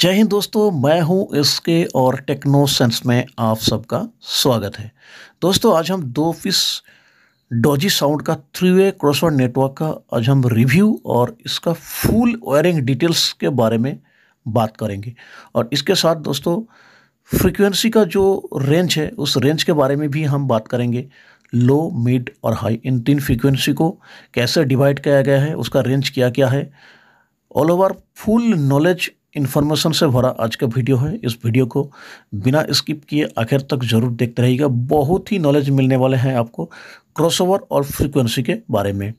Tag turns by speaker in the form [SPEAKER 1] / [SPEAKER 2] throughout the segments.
[SPEAKER 1] जय हिंद दोस्तों मैं हूं इसके और टेक्नो सेंस में आप सबका स्वागत है दोस्तों आज हम दो फिस डॉजी साउंड का थ्री वे क्रॉसवर्ड नेटवर्क का आज हम रिव्यू और इसका फुल वायरिंग डिटेल्स के बारे में बात करेंगे और इसके साथ दोस्तों फ्रीक्वेंसी का जो रेंज है उस रेंज के बारे में भी हम बात करेंगे लो मिड और हाई इन तीन फ्रीक्वेंसी को कैसे डिवाइड किया गया है उसका रेंज क्या क्या है all over full knowledge information से भरा आज का वीडियो है इस वीडियो को बिना स्किप किए आखिर तक ज़रूर देखते रहिएगा बहुत ही नॉलेज मिलने वाले हैं आपको क्रॉसओवर और फ्रीक्वेंसी के बारे में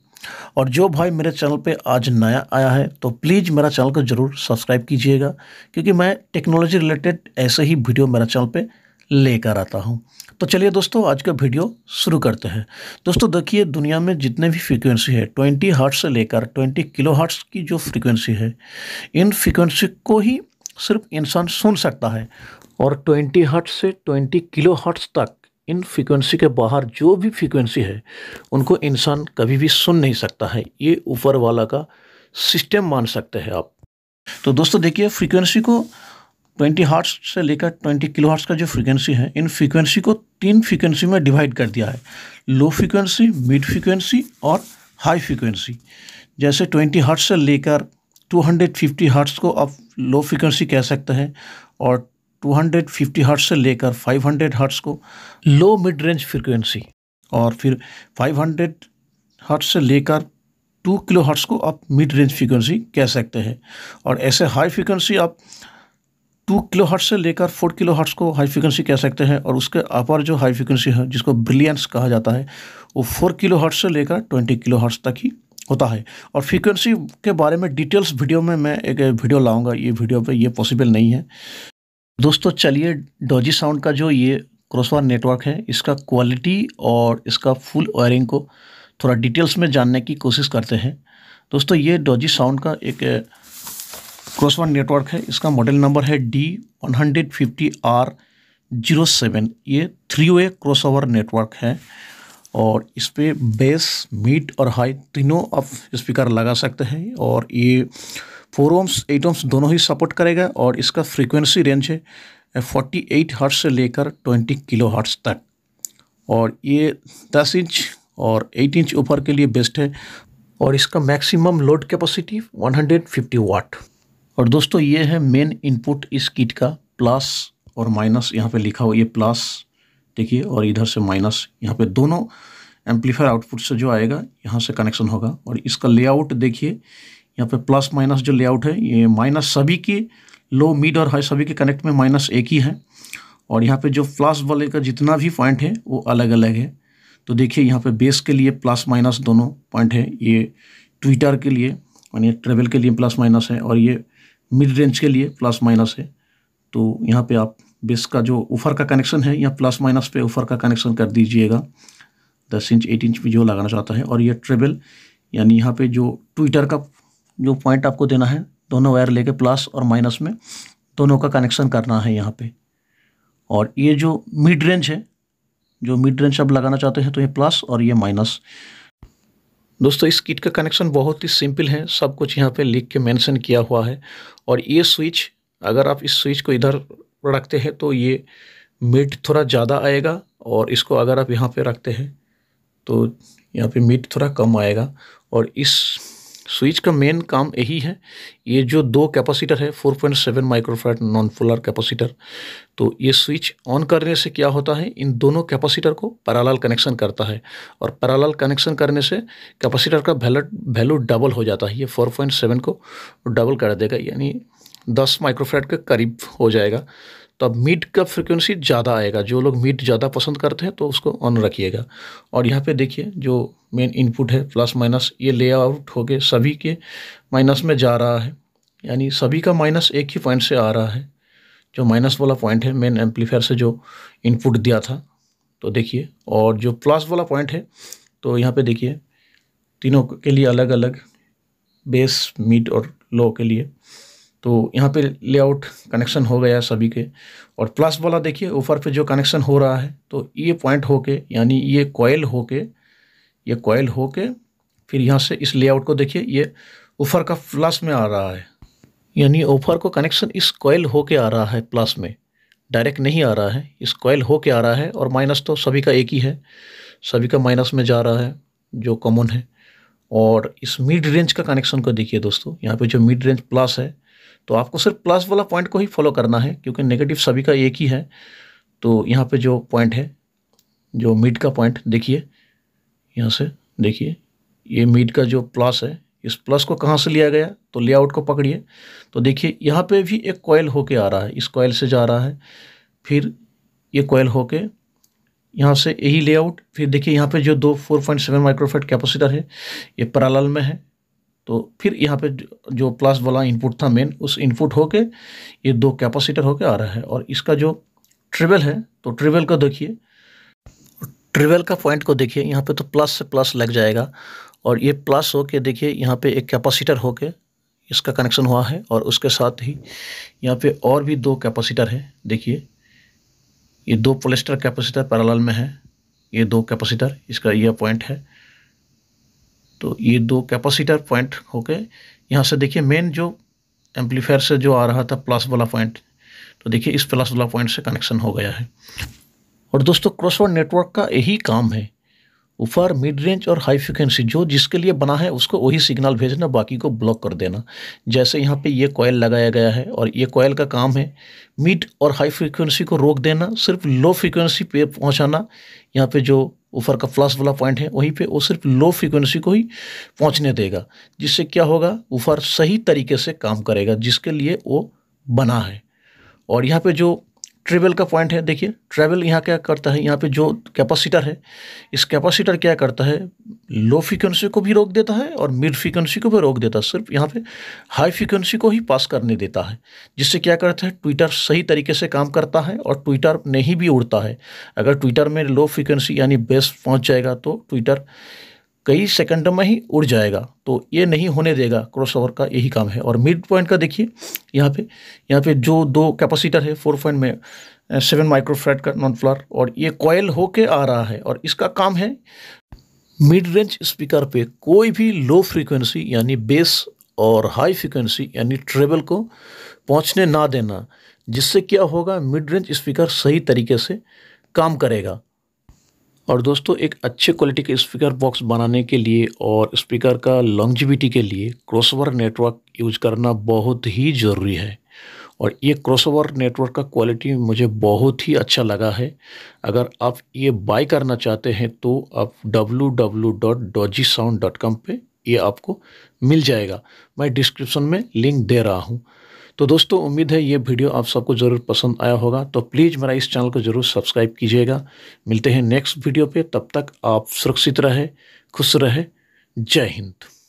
[SPEAKER 1] और जो भाई मेरे चैनल पे आज नया आया है तो प्लीज़ मेरा चैनल को ज़रूर सब्सक्राइब कीजिएगा क्योंकि मैं टेक्नोलॉजी रिलेटेड ऐसे ही वीडियो मेरा चैनल पर लेकर आता हूँ तो चलिए दोस्तों आज का वीडियो शुरू करते हैं दोस्तों देखिए दुनिया में जितने भी फ्रीक्वेंसी है 20 हर्ट्स से लेकर 20 किलो हर्ट्स की जो फ्रीक्वेंसी है इन फ्रीक्वेंसी को ही सिर्फ इंसान सुन सकता है और 20 हर्ट्स से 20 किलो हर्ट्स तक इन फ्रीक्वेंसी के बाहर जो भी फ्रीक्वेंसी है उनको इंसान कभी भी सुन नहीं सकता है ये ऊपर वाला का सिस्टम मान सकते हैं आप तो दोस्तों देखिए फ्रीक्वेंसी को ट्वेंटी हार्ट्स से लेकर ट्वेंटी किलो हार्ट्स का जो फ्रीक्वेंसी है इन फ्रीक्वेंसी को तीन फ्रीक्वेंसी में डिवाइड कर दिया है लो फ्रीक्वेंसी मिड फ्रीक्वेंसी और हाई फ्रीक्वेंसी जैसे ट्वेंटी हार्ट्स से लेकर टू हंड्रेड फिफ्टी हार्ट्स को आप लो फ्रीक्वेंसी कह सकते हैं और टू हंड्रेड फिफ्टी हार्ट्स से लेकर फाइव हंड्रेड हार्ट्स को लो मिड रेंज फ्रिक्वेंसी और फिर फाइव हंड्रेड हार्ट्स से लेकर टू किलो हर्ट्स को आप मिड रेंज फ्रिक्वेंसी कह सकते हैं और ऐसे हाई फ्रिक्वेंसी आप टू किलो हर्ट से लेकर फोर किलो हर्ट्स को हाई फ्रिक्वेंसी कह सकते हैं और उसके अपर जो हाई फ्रिक्वेंसी है जिसको ब्रिलियंस कहा जाता है वो फोर किलो हर्ट्स से लेकर ट्वेंटी किलो हर्ट्स तक ही होता है और फ्रीक्वेंसी के बारे में डिटेल्स वीडियो में मैं एक वीडियो लाऊंगा ये वीडियो पे ये पॉसिबल नहीं है दोस्तों चलिए डॉजी साउंड का जो ये क्रॉसवार नेटवर्क है इसका क्वालिटी और इसका फुल वायरिंग को थोड़ा डिटेल्स में जानने की कोशिश करते हैं दोस्तों ये डॉजी साउंड का एक क्रॉस वन नेटवर्क है इसका मॉडल नंबर है D one hundred fifty R zero seven ये three way crossover network है और इस पर बेस मीट और हाई तीनों आप स्पीकर लगा सकते हैं और ये फोर ओम्स एट ओम्स दोनों ही सपोर्ट करेगा और इसका फ्रीक्वेंसी रेंज है फोर्टी एट हर्ट से लेकर ट्वेंटी किलो हर्ट्स तक और ये दस इंच और एट इंच ऊपर के लिए बेस्ट है और इसका मैक्सिमम लोड कैपेसिटी 150 वाट और दोस्तों ये है मेन इनपुट इस किट का प्लस और माइनस यहाँ पे लिखा हुआ ये प्लस देखिए और इधर से माइनस यहाँ पे दोनों एम्पलीफायर आउटपुट से जो आएगा यहाँ से कनेक्शन होगा और इसका लेआउट देखिए यहाँ पे प्लस माइनस जो लेआउट है ये माइनस सभी के लो मिड और हाई सभी के कनेक्ट में माइनस एक ही है और यहाँ पे जो प्लस वाले का जितना भी पॉइंट है वो अलग अलग है तो देखिए यहाँ पे बेस के लिए प्लस माइनस दोनों पॉइंट है ये ट्विटर के लिए यानी ट्रेवल के लिए प्लस माइनस है और ये मिड रेंज के लिए प्लस माइनस है तो यहाँ पे आप बेस का जो ऊपर का कनेक्शन है यहाँ प्लस माइनस पे ऊपर का कनेक्शन कर दीजिएगा दस इंच एट इंच भी जो लगाना चाहता है और ये ट्रेबल यानी यहाँ पे जो ट्विटर का जो पॉइंट आपको देना है दोनों वायर लेके प्लस और माइनस में दोनों का कनेक्शन करना है यहाँ पे और ये जो मिड रेंज है जो मिड रेंज आप लगाना चाहते हैं तो ये प्लस और ये माइनस दोस्तों इस किट का कनेक्शन बहुत ही सिंपल है सब कुछ यहाँ पे लिख के मेंशन किया हुआ है और ये स्विच अगर आप इस स्विच को इधर रखते हैं तो ये मिट थोड़ा ज़्यादा आएगा और इसको अगर आप यहाँ पे रखते हैं तो यहाँ पे मिट थोड़ा कम आएगा और इस स्विच का मेन काम यही है ये जो दो कैपेसिटर है 4.7 माइक्रोफैट नॉन फुलर कैपेसिटर तो ये स्विच ऑन करने से क्या होता है इन दोनों कैपेसिटर को पैराल कनेक्शन करता है और पैराल कनेक्शन करने से कैपेसिटर का वैल्यू वैल्यू डबल हो जाता है ये 4.7 को डबल कर देगा यानी 10 माइक्रोफैट के करीब हो जाएगा तो अब मीट का फ्रिक्वेंसी ज़्यादा आएगा जो लोग मीट ज़्यादा पसंद करते हैं तो उसको ऑन रखिएगा और यहाँ पे देखिए जो मेन इनपुट है प्लस माइनस ये लेआउट हो गए सभी के माइनस में जा रहा है यानी सभी का माइनस एक ही पॉइंट से आ रहा है जो माइनस वाला पॉइंट है मेन एम्पलीफायर से जो इनपुट दिया था तो देखिए और जो प्लस वाला पॉइंट है तो यहाँ पर देखिए तीनों के लिए अलग अलग बेस मीट और लो के लिए तो यहाँ पे लेआउट कनेक्शन हो गया सभी के और प्लस वाला देखिए ऊपर पे जो कनेक्शन हो रहा है तो ये पॉइंट होके यानी ये कॉयल होके ये कॉयल होके फिर यहाँ से इस लेआउट को देखिए ये ऊपर का प्लस में आ रहा है यानी ऊपर को कनेक्शन इस कॉयल होके आ रहा है प्लस में डायरेक्ट नहीं आ रहा है इस कॉयल होके आ रहा है और माइनस तो सभी का एक ही है सभी का माइनस में जा रहा है जो कॉमन है और इस मिड रेंज का कनेक्शन को देखिए दोस्तों यहाँ पे जो मिड रेंज प्लस है तो आपको सिर्फ प्लस वाला पॉइंट को ही फॉलो करना है क्योंकि नेगेटिव सभी का एक ही है तो यहाँ पे जो पॉइंट है जो मिड का पॉइंट देखिए यहाँ से देखिए ये मिड का जो प्लस है इस प्लस को कहाँ से लिया गया तो लेआउट को पकड़िए तो देखिए यहाँ पे भी एक कोयल होके आ रहा है इस कोयल से जा रहा है फिर ये कोयल होके यहाँ से यही लेआउट फिर देखिए यहाँ पे जो दो four point seven microfarad capacitor है ये पराल में है तो फिर यहाँ पे जो प्लस वाला इनपुट था मेन उस इनपुट होके ये दो कैपेसिटर होके आ रहा है और इसका जो ट्रिवेल है तो ट्रिवेल को देखिए ट्रिवेल का पॉइंट को देखिए यहाँ पे तो प्लस से प्लस लग जाएगा और ये प्लस होके देखिए यहाँ पे एक कैपेसिटर होके इसका कनेक्शन हुआ है और उसके साथ ही यहाँ पे और भी दो कैपेसिटर है देखिए ये दो पोलेस्टर कैपेसिटर पैराल में है ये दो कैपेसिटर इसका यह पॉइंट है तो ये दो कैपेसिटर पॉइंट होके यहाँ से देखिए मेन जो एम्पलीफायर से जो आ रहा था प्लस वाला पॉइंट तो देखिए इस प्लस वाला पॉइंट से कनेक्शन हो गया है और दोस्तों क्रॉसवर्ड नेटवर्क का यही काम है ऊपर मिड रेंज और हाई फ्रिक्वेंसी जो जिसके लिए बना है उसको वही सिग्नल भेजना बाकी को ब्लॉक कर देना जैसे यहाँ पे ये कॉयल लगाया गया है और ये कॉयल का काम है मिड और हाई फ्रिक्वेंसी को रोक देना सिर्फ लो फ्रिक्वेंसी पे पहुँचाना यहाँ पे जो ऊपर का प्लस वाला पॉइंट है वहीं पे वो सिर्फ लो फ्रिक्वेंसी को ही पहुंचने देगा जिससे क्या होगा ऊपर सही तरीके से काम करेगा जिसके लिए वो बना है और यहाँ पे जो ट्रेवल का पॉइंट है देखिए ट्रेवल यहाँ क्या करता है यहाँ पे जो कैपेसिटर है इस कैपेसिटर क्या करता है लो फ्रिक्वेंसी को भी रोक देता है और मिड फ्रिक्वेंसी को भी रोक देता है सिर्फ यहाँ पे हाई फ्रिक्वेंसी को ही पास करने देता है जिससे क्या करता है ट्विटर सही तरीके से काम करता है और ट्विटर नहीं भी उड़ता है अगर ट्विटर में लो फ्रिक्वेंसी यानी बेस पहुँच जाएगा तो ट्विटर कई सेकंड में ही उड़ जाएगा तो ये नहीं होने देगा क्रॉसओवर का यही काम है और मिड पॉइंट का देखिए यहाँ पे यहाँ पे जो दो कैपेसिटर है फोर पॉइंट में सेवन माइक्रोफ्रेड का नॉन फ्लार और ये कॉयल होके आ रहा है और इसका काम है मिड रेंज स्पीकर पे कोई भी लो फ्रीक्वेंसी यानी बेस और हाई फ्रिक्वेंसी यानी ट्रेबल को पहुँचने ना देना जिससे क्या होगा मिड रेंज स्पीकर सही तरीके से काम करेगा और दोस्तों एक अच्छे क्वालिटी के स्पीकर बॉक्स बनाने के लिए और स्पीकर का लॉन्जिविटी के लिए क्रॉसओवर नेटवर्क यूज करना बहुत ही ज़रूरी है और ये क्रॉसओवर नेटवर्क का क्वालिटी मुझे बहुत ही अच्छा लगा है अगर आप ये बाय करना चाहते हैं तो आप कॉम पर ये आपको मिल जाएगा मैं डिस्क्रिप्शन में लिंक दे रहा हूँ तो दोस्तों उम्मीद है ये वीडियो आप सबको ज़रूर पसंद आया होगा तो प्लीज़ मेरा इस चैनल को ज़रूर सब्सक्राइब कीजिएगा मिलते हैं नेक्स्ट वीडियो पे तब तक आप सुरक्षित रहे खुश रहे जय हिंद